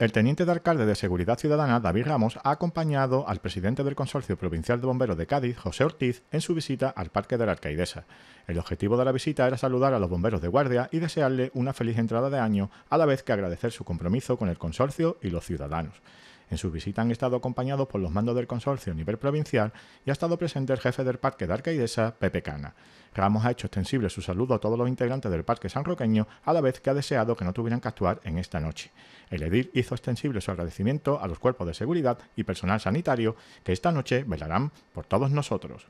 El teniente de alcalde de Seguridad Ciudadana, David Ramos, ha acompañado al presidente del Consorcio Provincial de Bomberos de Cádiz, José Ortiz, en su visita al Parque de la Arcaidesa. El objetivo de la visita era saludar a los bomberos de guardia y desearle una feliz entrada de año, a la vez que agradecer su compromiso con el consorcio y los ciudadanos. En su visita han estado acompañados por los mandos del consorcio a nivel provincial y ha estado presente el jefe del Parque de Arcaidesa, Pepe Cana. Ramos ha hecho extensible su saludo a todos los integrantes del Parque Sanroqueño, a la vez que ha deseado que no tuvieran que actuar en esta noche. El edil hizo extensible su agradecimiento a los cuerpos de seguridad y personal sanitario que esta noche velarán por todos nosotros.